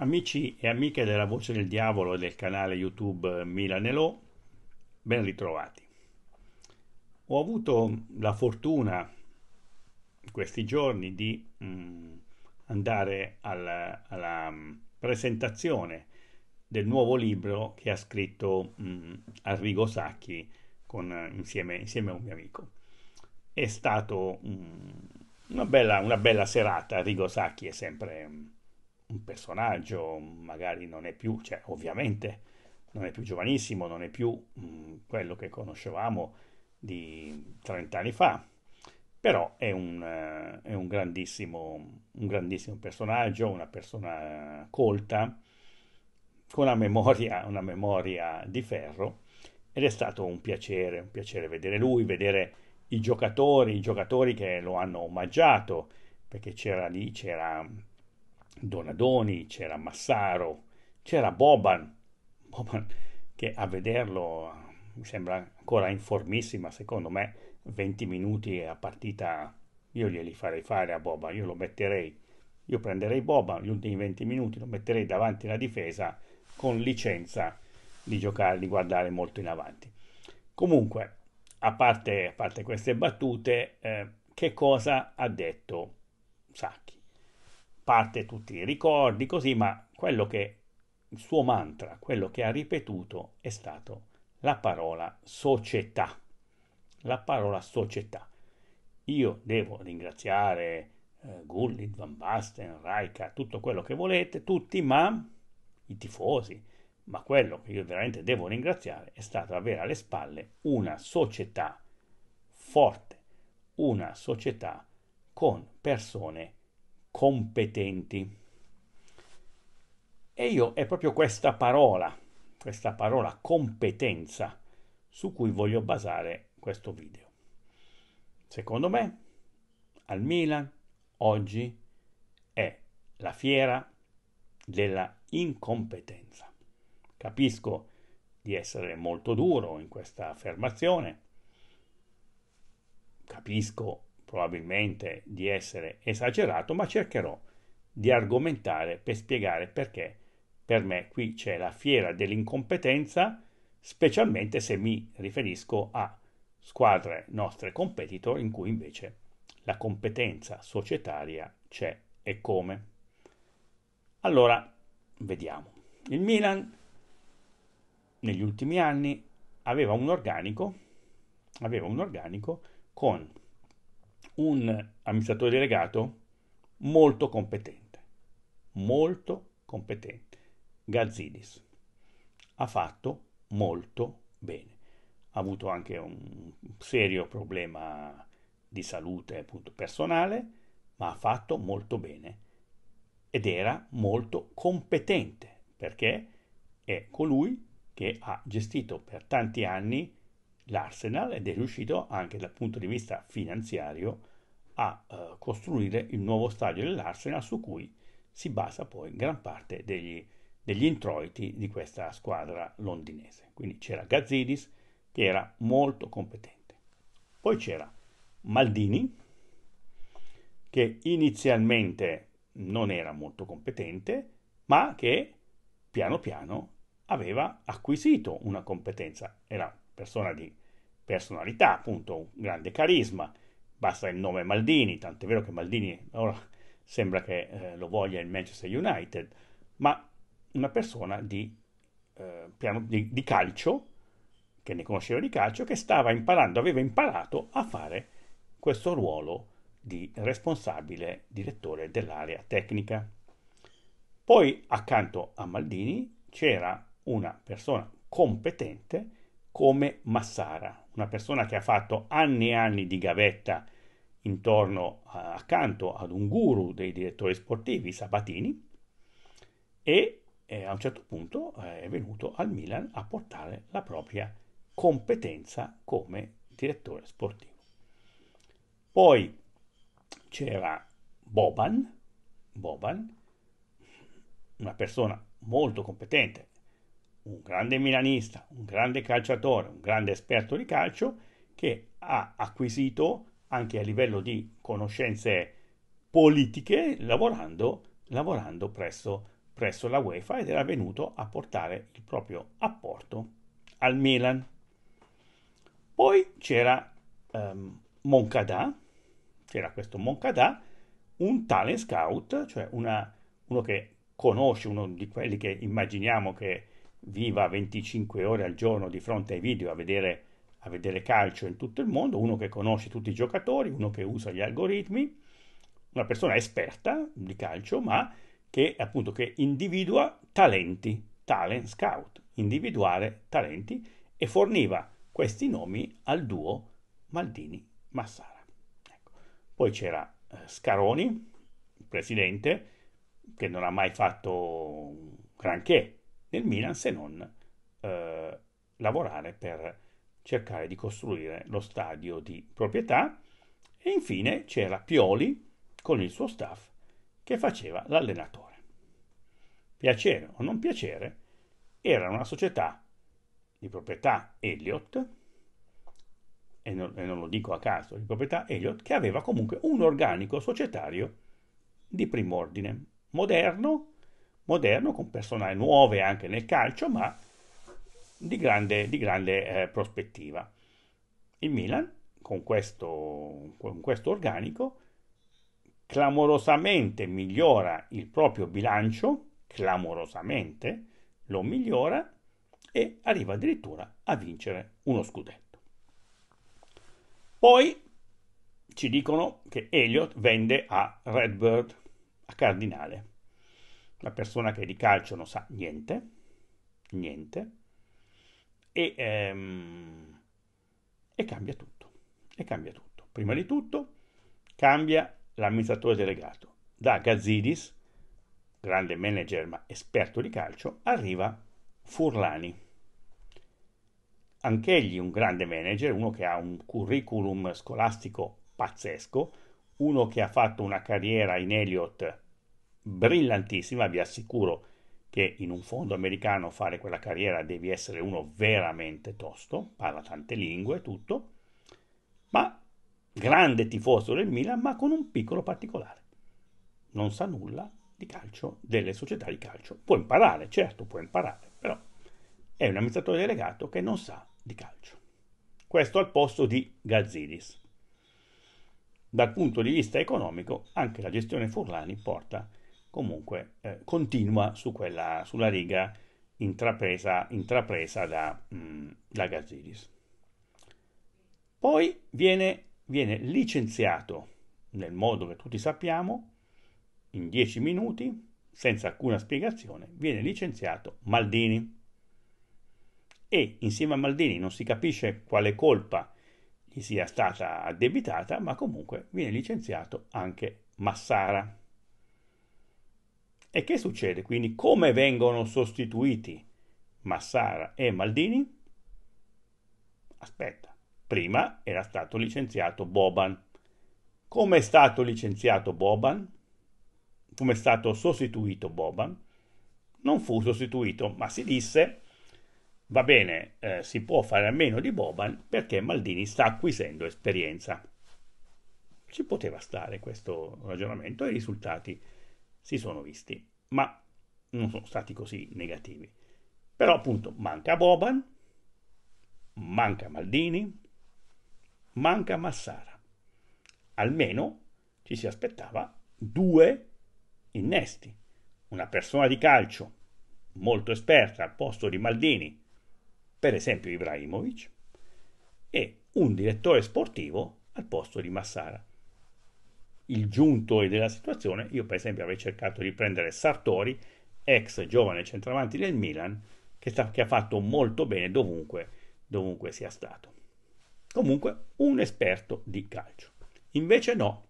Amici e amiche della Voce del Diavolo e del canale YouTube Milanelò, ben ritrovati. Ho avuto la fortuna in questi giorni di mm, andare alla, alla presentazione del nuovo libro che ha scritto mm, Arrigo Sacchi con, insieme, insieme, a un mio amico. È stata mm, una, una, bella, serata, Arrigo Sacchi è sempre un personaggio, magari non è più, cioè ovviamente non è più giovanissimo, non è più mh, mm, quello che conoscevamo di 30 anni fa, però è un, uh, è un, grandissimo, un grandissimo personaggio, una persona colta, con una memoria, una memoria di ferro ed è stato un piacere, un piacere vedere lui, vedere i giocatori, i giocatori che lo hanno omaggiato, perché c'era lì, c'era Donadoni, c'era Massaro, c'era Boban, Boban che a vederlo mi sembra ancora in formissima, secondo me 20 minuti a partita io glieli farei fare a Boban, io lo metterei, io prenderei Boban gli ultimi 20 minuti, lo metterei davanti alla difesa con licenza di giocare, di guardare molto in avanti. Comunque, a parte, a parte queste battute, eh, che cosa ha detto Sacchi? parte tutti i ricordi, così, ma quello che il suo mantra, quello che ha ripetuto è stato la parola società. La parola società. Io devo ringraziare eh, Gullit, Van Basten, Raika, tutto quello che volete, tutti, ma i tifosi, ma quello che io veramente devo ringraziare è stato avere alle spalle una società forte, una società con persone competenti. E io è proprio questa parola, questa parola competenza, su cui voglio basare questo video. Secondo me, al Milan oggi è la fiera della incompetenza. Capisco di essere molto duro in questa affermazione, capisco probabilmente di essere esagerato, ma cercherò di argomentare per spiegare perché per me qui c'è la fiera dell'incompetenza, specialmente se mi riferisco a squadre nostre competitor in cui invece la competenza societaria c'è e come. Allora, vediamo. Il Milan negli ultimi anni aveva un organico, aveva un organico con un amministratore delegato molto competente, molto competente. Gazzidis ha fatto molto bene. Ha avuto anche un serio problema di salute appunto, personale, ma ha fatto molto bene ed era molto competente perché è colui che ha gestito per tanti anni l'Arsenal ed è riuscito anche dal punto di vista finanziario a eh, costruire il nuovo stadio dell'Arsenal su cui si basa poi gran parte degli, degli introiti di questa squadra londinese. Quindi c'era Gazzidis che era molto competente. Poi c'era Maldini che inizialmente non era molto competente, ma che piano piano aveva acquisito una competenza, era persona di personalità, appunto, un grande carisma, Basta il nome Maldini, tant'è vero che Maldini ora sembra che eh, lo voglia il Manchester United, ma una persona di, eh, piano, di, di calcio, che ne conosceva di calcio, che stava imparando, aveva imparato a fare questo ruolo di responsabile direttore dell'area tecnica. Poi accanto a Maldini c'era una persona competente come Massara, una persona che ha fatto anni e anni di gavetta intorno a, accanto ad un guru dei direttori sportivi, Sabatini, e eh, a un certo punto eh, è venuto al Milan a portare la propria competenza come direttore sportivo. Poi c'era Boban, Boban, una persona molto competente, un grande milanista, un grande calciatore, un grande esperto di calcio che ha acquisito anche a livello di conoscenze politiche lavorando, lavorando presso, presso la UEFA ed era venuto a portare il proprio apporto al Milan. Poi c'era ehm, Moncada, c'era questo Moncada, un talent scout, cioè una, uno che conosce, uno di quelli che immaginiamo che viva 25 ore al giorno di fronte ai video a vedere, a vedere calcio in tutto il mondo, uno che conosce tutti i giocatori, uno che usa gli algoritmi, una persona esperta di calcio, ma che appunto che individua talenti, talent scout, individuare talenti e forniva questi nomi al duo Maldini-Massara. Ecco. Poi c'era eh, Scaroni, il presidente, che non ha mai fatto granché nel Milan se non eh, lavorare per cercare di costruire lo stadio di proprietà e infine c'era Pioli con il suo staff che faceva l'allenatore. Piacere o non piacere, era una società di proprietà Elliott, e non, e non lo dico a caso, di proprietà Elliott, che aveva comunque un organico societario di prim'ordine, moderno, moderno con personale nuove anche nel calcio, ma di grande, di grande eh, prospettiva. Il Milan, con questo, con questo organico, clamorosamente migliora il proprio bilancio, clamorosamente lo migliora e arriva addirittura a vincere uno scudetto. Poi ci dicono che Elliott vende a Redbird, a Cardinale la persona che di calcio non sa niente, niente, e, ehm, e cambia tutto, e cambia tutto. Prima di tutto cambia l'amministratore delegato, da Gazzidis, grande manager ma esperto di calcio, arriva Furlani. Anch'egli un grande manager, uno che ha un curriculum scolastico pazzesco, uno che ha fatto una carriera in Elliott brillantissima, vi assicuro che in un fondo americano fare quella carriera devi essere uno veramente tosto, parla tante lingue e tutto, ma grande tifoso del Milan, ma con un piccolo particolare. Non sa nulla di calcio, delle società di calcio. Può imparare, certo, può imparare, però è un amministratore delegato che non sa di calcio. Questo al posto di Gazzidis. Dal punto di vista economico, anche la gestione Furlani porta a comunque eh, continua su quella, sulla riga intrapresa, intrapresa da, mh, mm, da Gazidis. Poi viene, viene licenziato nel modo che tutti sappiamo, in dieci minuti, senza alcuna spiegazione, viene licenziato Maldini. E insieme a Maldini non si capisce quale colpa gli sia stata addebitata, ma comunque viene licenziato anche Massara. E che succede quindi? Come vengono sostituiti Massara e Maldini? Aspetta, prima era stato licenziato Boban. Come è stato licenziato Boban? Come è stato sostituito Boban? Non fu sostituito, ma si disse va bene, eh, si può fare a meno di Boban perché Maldini sta acquisendo esperienza. Ci poteva stare questo ragionamento e i risultati si sono visti, ma non sono stati così negativi. Però appunto manca Boban, manca Maldini, manca Massara. Almeno ci si aspettava due innesti. Una persona di calcio molto esperta al posto di Maldini, per esempio Ibrahimovic, e un direttore sportivo al posto di Massara il giunto della situazione, io per esempio avrei cercato di prendere Sartori, ex giovane centravanti del Milan, che, sta, che ha fatto molto bene dovunque, dovunque sia stato. Comunque un esperto di calcio. Invece no,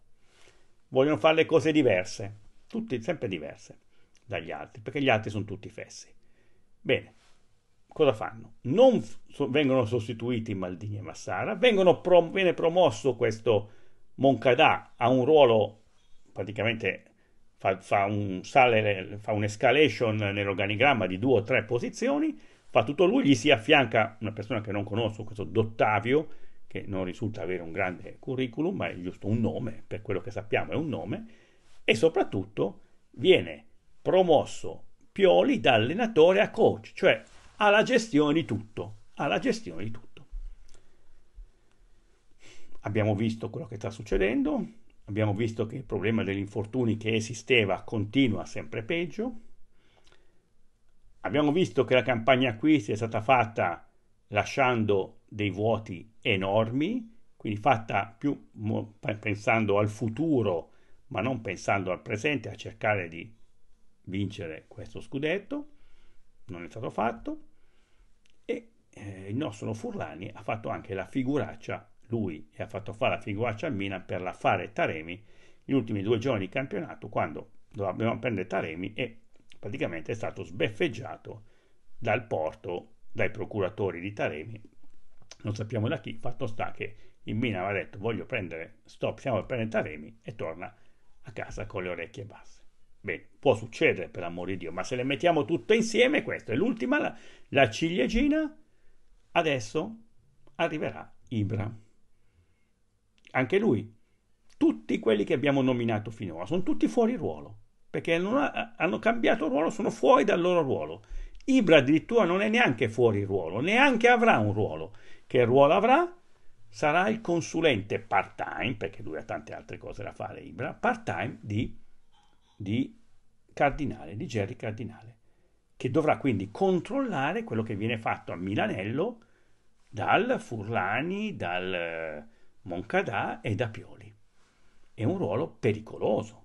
vogliono fare le cose diverse, tutte sempre diverse dagli altri, perché gli altri sono tutti fessi. Bene, cosa fanno? Non so, vengono sostituiti Maldini e Massara, vengono prom- viene promosso questo Moncada ha un ruolo praticamente fa, fa, un, sale, fa un'escalation nell'organigramma di due o tre posizioni, fa tutto lui, gli si affianca una persona che non conosco, questo Dottavio, che non risulta avere un grande curriculum, ma è giusto un nome, per quello che sappiamo è un nome, e soprattutto viene promosso Pioli da allenatore a coach, cioè alla gestione di tutto, alla gestione di tutto. Abbiamo visto quello che sta succedendo, abbiamo visto che il problema degli infortuni che esisteva continua sempre peggio, abbiamo visto che la campagna acquisti è stata fatta lasciando dei vuoti enormi, quindi fatta più pensando al futuro ma non pensando al presente, a cercare di vincere questo scudetto, non è stato fatto e eh, il nostro Furlani ha fatto anche la figuraccia lui e ha fatto fare la figuraccia al Milan per l'affare Taremi gli ultimi due giorni di campionato quando dovevamo prendere Taremi e praticamente è stato sbeffeggiato dal Porto, dai procuratori di Taremi, non sappiamo da chi, fatto sta che il Milan aveva detto voglio prendere, stop, stiamo per prendere Taremi e torna a casa con le orecchie basse. Bene, può succedere per amor di Dio, ma se le mettiamo tutte insieme, questa è l'ultima, la, la ciliegina, adesso arriverà Ibra anche lui, tutti quelli che abbiamo nominato finora, sono tutti fuori ruolo, perché ha, hanno cambiato ruolo, sono fuori dal loro ruolo. Ibra addirittura non è neanche fuori ruolo, neanche avrà un ruolo. Che ruolo avrà? Sarà il consulente part-time, perché lui ha tante altre cose da fare, Ibra, part-time di, di Cardinale, di Gerry Cardinale, che dovrà quindi controllare quello che viene fatto a Milanello dal Furlani, dal Moncadà e da Pioli. È un ruolo pericoloso.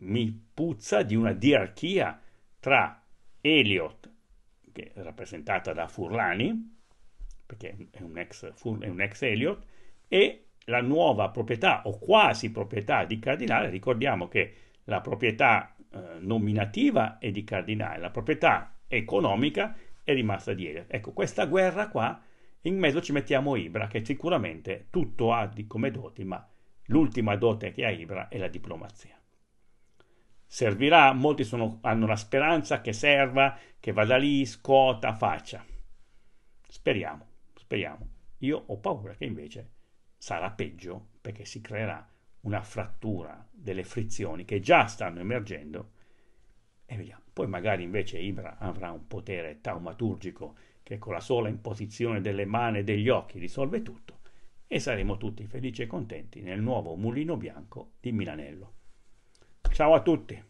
Mi puzza di una diarchia tra Elliot, che è rappresentata da Furlani, perché è un ex, è un ex Elliot, e la nuova proprietà o quasi proprietà di Cardinale. Ricordiamo che la proprietà eh, nominativa è di Cardinale, la proprietà economica è rimasta di Elliot. Ecco, questa guerra qua in mezzo ci mettiamo Ibra, che sicuramente tutto ha come doti, ma l'ultima dote che ha Ibra è la diplomazia. Servirà, molti sono, hanno la speranza che serva, che vada lì, scuota, faccia. Speriamo, speriamo. Io ho paura che invece sarà peggio perché si creerà una frattura delle frizioni che già stanno emergendo e vediamo. Poi magari invece Ibra avrà un potere taumaturgico che con la sola imposizione delle mani e degli occhi risolve tutto, e saremo tutti felici e contenti nel nuovo mulino bianco di Milanello. Ciao a tutti!